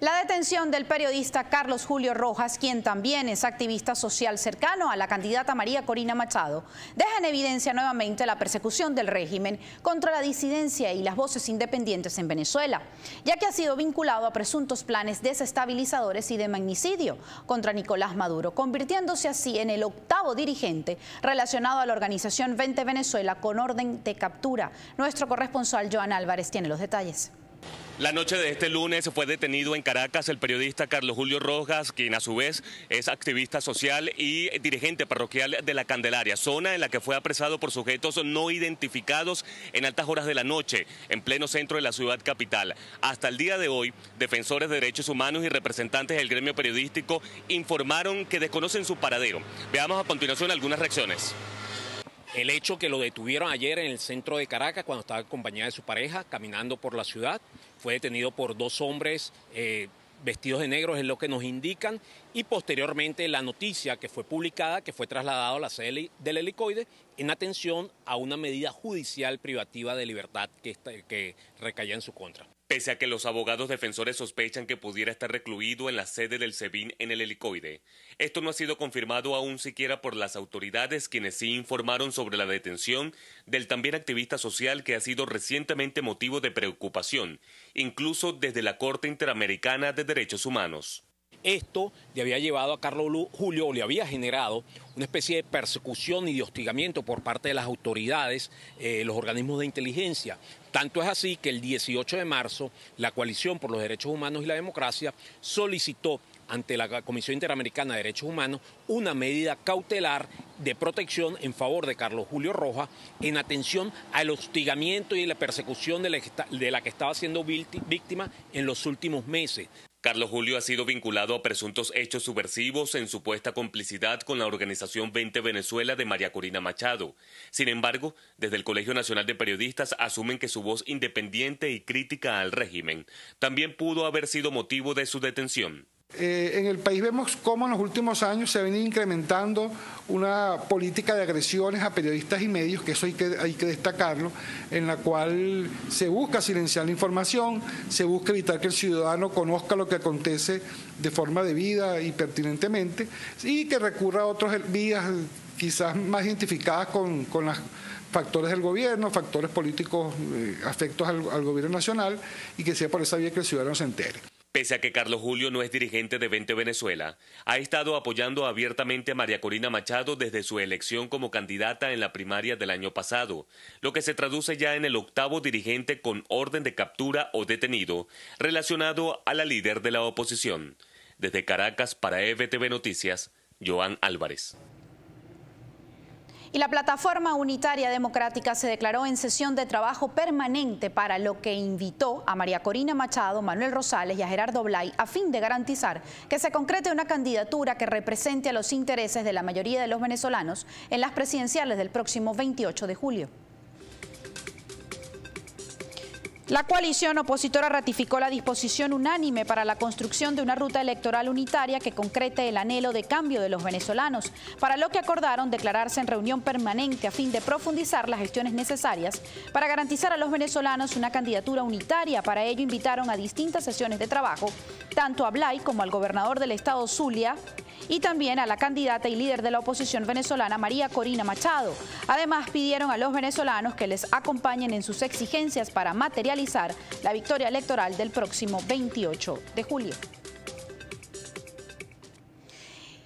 La detención del periodista Carlos Julio Rojas, quien también es activista social cercano a la candidata María Corina Machado, deja en evidencia nuevamente la persecución del régimen contra la disidencia y las voces independientes en Venezuela, ya que ha sido vinculado a presuntos planes desestabilizadores y de magnicidio contra Nicolás Maduro, convirtiéndose así en el octavo dirigente relacionado a la organización 20 Venezuela con orden de captura. Nuestro corresponsal Joan Álvarez tiene los detalles. La noche de este lunes fue detenido en Caracas el periodista Carlos Julio Rojas, quien a su vez es activista social y dirigente parroquial de La Candelaria, zona en la que fue apresado por sujetos no identificados en altas horas de la noche, en pleno centro de la ciudad capital. Hasta el día de hoy, defensores de derechos humanos y representantes del gremio periodístico informaron que desconocen su paradero. Veamos a continuación algunas reacciones. El hecho que lo detuvieron ayer en el centro de Caracas cuando estaba acompañada de su pareja caminando por la ciudad, fue detenido por dos hombres eh, vestidos de negros es lo que nos indican y posteriormente la noticia que fue publicada, que fue trasladado a la sede del helicoide en atención a una medida judicial privativa de libertad que, que recaía en su contra. Pese a que los abogados defensores sospechan que pudiera estar recluido en la sede del SEBIN en el helicoide, esto no ha sido confirmado aún siquiera por las autoridades quienes sí informaron sobre la detención del también activista social que ha sido recientemente motivo de preocupación, incluso desde la Corte Interamericana de Derechos Humanos. Esto le había llevado a Carlos Julio, o le había generado una especie de persecución y de hostigamiento por parte de las autoridades, eh, los organismos de inteligencia. Tanto es así que el 18 de marzo la Coalición por los Derechos Humanos y la Democracia solicitó ante la Comisión Interamericana de Derechos Humanos una medida cautelar de protección en favor de Carlos Julio Rojas en atención al hostigamiento y la persecución de la que estaba siendo víctima en los últimos meses. Carlos Julio ha sido vinculado a presuntos hechos subversivos en supuesta complicidad con la organización 20 Venezuela de María Corina Machado. Sin embargo, desde el Colegio Nacional de Periodistas asumen que su voz independiente y crítica al régimen también pudo haber sido motivo de su detención. Eh, en el país vemos cómo en los últimos años se ha venido incrementando una política de agresiones a periodistas y medios, que eso hay que, destacarlo, en la cual se busca silenciar la información, se busca evitar que el ciudadano conozca lo que acontece de forma debida y pertinentemente, y que recurra a otras vías quizás más identificadas con, los factores del gobierno, factores políticos eh, afectos al, gobierno nacional y que sea por esa vía que el ciudadano se entere. Pese a que Carlos Julio no es dirigente de 20 Venezuela, ha estado apoyando abiertamente a María Corina Machado desde su elección como candidata en la primaria del año pasado, lo que se traduce ya en el octavo dirigente con orden de captura o detenido relacionado a la líder de la oposición. Desde Caracas para EBTV Noticias, Joan Álvarez. Y la Plataforma Unitaria Democrática se declaró en sesión de trabajo permanente para lo que invitó a María Corina Machado, Manuel Rosales y a Gerardo Blay a fin de garantizar que se concrete una candidatura que represente a los intereses de la mayoría de los venezolanos en las presidenciales del próximo 28 de julio. La coalición opositora ratificó la disposición unánime para la construcción de una ruta electoral unitaria que concrete el anhelo de cambio de los venezolanos, para lo que acordaron declararse en reunión permanente a fin de profundizar las gestiones necesarias para garantizar a los venezolanos una candidatura unitaria. Para ello invitaron a distintas sesiones de trabajo, tanto a Blay como al gobernador del estado Zulia, y también a la candidata y líder de la oposición venezolana María Corina Machado. Además, pidieron a los venezolanos que les acompañen en sus exigencias para materializar la victoria electoral del próximo 28 de julio.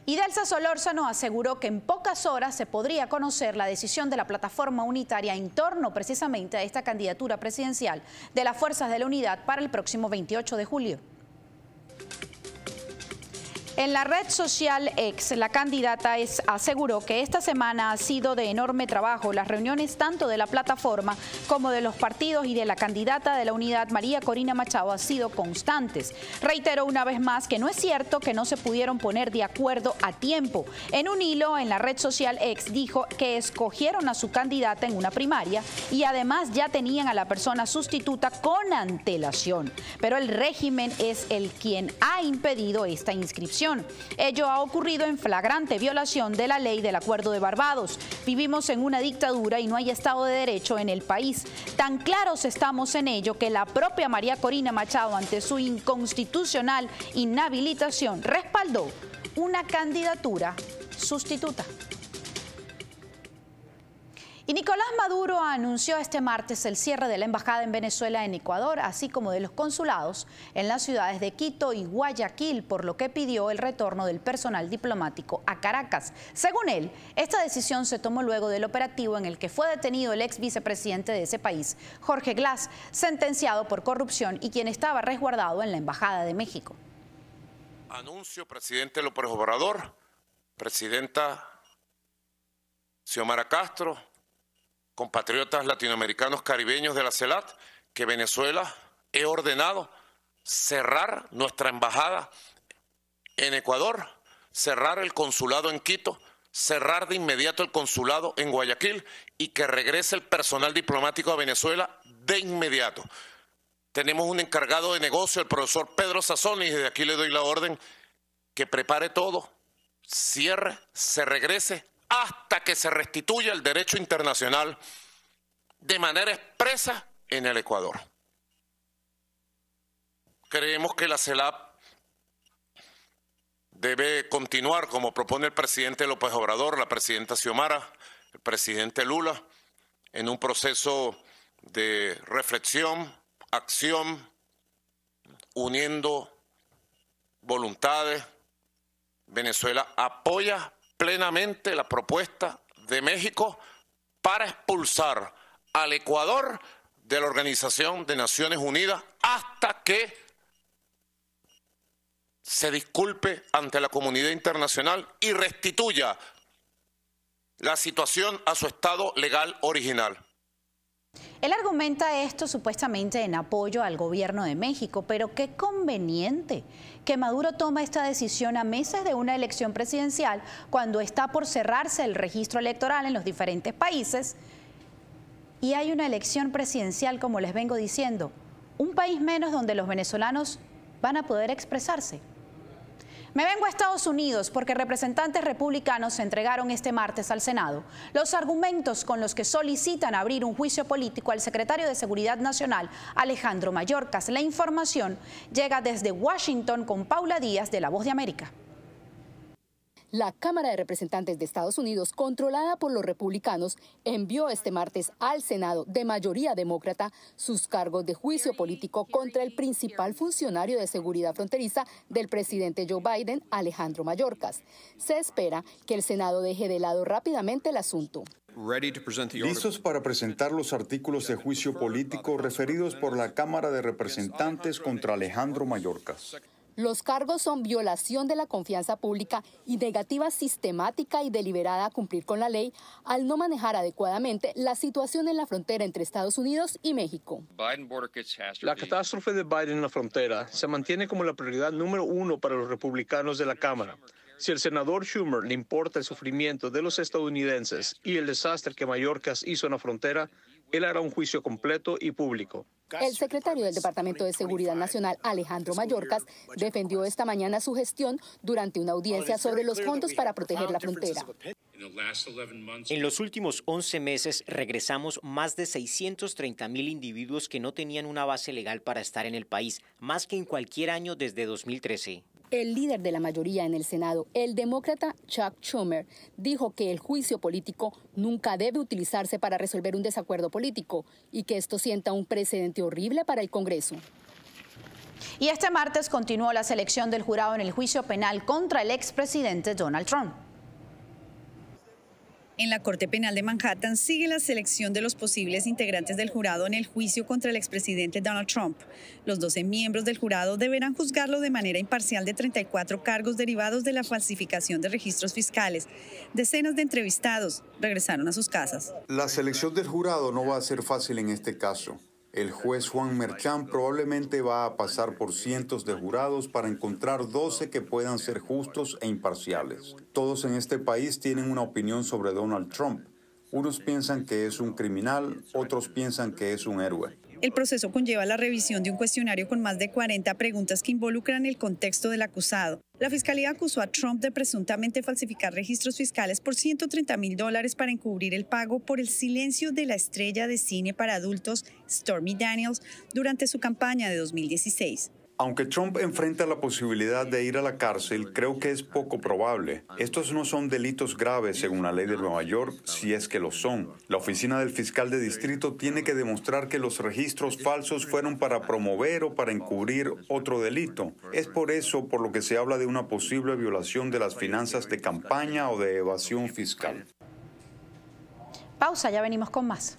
Y Delsa Solórzano aseguró que en pocas horas se podría conocer la decisión de la plataforma unitaria en torno precisamente a esta candidatura presidencial de las Fuerzas de la Unidad para el próximo 28 de julio. En la red social X, la candidata es, aseguró que esta semana ha sido de enorme trabajo. Las reuniones tanto de la plataforma como de los partidos y de la candidata de la unidad María Corina Machado han sido constantes. Reiteró una vez más que no es cierto que no se pudieron poner de acuerdo a tiempo. En un hilo en la red social X dijo que escogieron a su candidata en una primaria y además ya tenían a la persona sustituta con antelación. Pero el régimen es el quien ha impedido esta inscripción. Ello ha ocurrido en flagrante violación de la ley del Acuerdo de Barbados. Vivimos en una dictadura y no hay Estado de Derecho en el país. Tan claros estamos en ello que la propia María Corina Machado, ante su inconstitucional inhabilitación, respaldó una candidatura sustituta. Y Nicolás Maduro anunció este martes el cierre de la embajada en Venezuela en Ecuador, así como de los consulados en las ciudades de Quito y Guayaquil, por lo que pidió el retorno del personal diplomático a Caracas. Según él, esta decisión se tomó luego del operativo en el que fue detenido el ex vicepresidente de ese país, Jorge Glass, sentenciado por corrupción y quien estaba resguardado en la embajada de México. Anuncio, presidente López Obrador, presidenta Xiomara Castro compatriotas latinoamericanos caribeños de la CELAT, que Venezuela he ordenado cerrar nuestra embajada en Ecuador, cerrar el consulado en Quito, cerrar de inmediato el consulado en Guayaquil y que regrese el personal diplomático a Venezuela de inmediato. Tenemos un encargado de negocio, el profesor Pedro Sazón, y desde aquí le doy la orden que prepare todo, cierre, se regrese hasta que se restituya el derecho internacional de manera expresa en el Ecuador. Creemos que la CELAP debe continuar como propone el presidente López Obrador, la presidenta Xiomara, el presidente Lula, en un proceso de reflexión, acción, uniendo voluntades. Venezuela apoya plenamente la propuesta de México para expulsar al Ecuador de la Organización de Naciones Unidas hasta que se disculpe ante la comunidad internacional y restituya la situación a su estado legal original. Él argumenta esto supuestamente en apoyo al gobierno de México, pero qué conveniente que Maduro toma esta decisión a meses de una elección presidencial cuando está por cerrarse el registro electoral en los diferentes países y hay una elección presidencial, como les vengo diciendo, un país menos donde los venezolanos van a poder expresarse. Me vengo a Estados Unidos porque representantes republicanos se entregaron este martes al Senado los argumentos con los que solicitan abrir un juicio político al secretario de Seguridad Nacional, Alejandro Mayorkas. La información llega desde Washington con Paula Díaz de La Voz de América. La Cámara de Representantes de Estados Unidos, controlada por los republicanos, envió este martes al Senado, de mayoría demócrata, sus cargos de juicio político contra el principal funcionario de seguridad fronteriza del presidente Joe Biden, Alejandro Mayorkas. Se espera que el Senado deje de lado rápidamente el asunto. Listos para presentar los artículos de juicio político referidos por la Cámara de Representantes contra Alejandro Mayorkas. Los cargos son violación de la confianza pública y negativa sistemática y deliberada a cumplir con la ley al no manejar adecuadamente la situación en la frontera entre Estados Unidos y México. La catástrofe de Biden en la frontera se mantiene como la prioridad número uno para los republicanos de la Cámara. Si el senador Schumer le importa el sufrimiento de los estadounidenses y el desastre que Mallorca hizo en la frontera, él hará un juicio completo y público. El secretario del Departamento de Seguridad Nacional, Alejandro Mayorkas, defendió esta mañana su gestión durante una audiencia sobre los fondos para proteger la frontera. En los últimos 11 meses regresamos más de 630 mil individuos que no tenían una base legal para estar en el país, más que en cualquier año desde 2013. El líder de la mayoría en el Senado, el demócrata Chuck Schumer, dijo que el juicio político nunca debe utilizarse para resolver un desacuerdo político y que esto sienta un precedente horrible para el Congreso. Y este martes continuó la selección del jurado en el juicio penal contra el expresidente Donald Trump. En la Corte Penal de Manhattan sigue la selección de los posibles integrantes del jurado en el juicio contra el expresidente Donald Trump. Los 12 miembros del jurado deberán juzgarlo de manera imparcial de 34 cargos derivados de la falsificación de registros fiscales. Decenas de entrevistados regresaron a sus casas. La selección del jurado no va a ser fácil en este caso. El juez Juan Merchán probablemente va a pasar por cientos de jurados para encontrar 12 que puedan ser justos e imparciales. Todos en este país tienen una opinión sobre Donald Trump. Unos piensan que es un criminal, otros piensan que es un héroe. El proceso conlleva la revisión de un cuestionario con más de 40 preguntas que involucran el contexto del acusado. La fiscalía acusó a Trump de presuntamente falsificar registros fiscales por 130 mil dólares para encubrir el pago por el silencio de la estrella de cine para adultos Stormy Daniels durante su campaña de 2016. Aunque Trump enfrenta la posibilidad de ir a la cárcel, creo que es poco probable. Estos no son delitos graves según la ley de Nueva York, si es que lo son. La oficina del fiscal de distrito tiene que demostrar que los registros falsos fueron para promover o para encubrir otro delito. Es por eso por lo que se habla de una posible violación de las finanzas de campaña o de evasión fiscal. Pausa, ya venimos con más.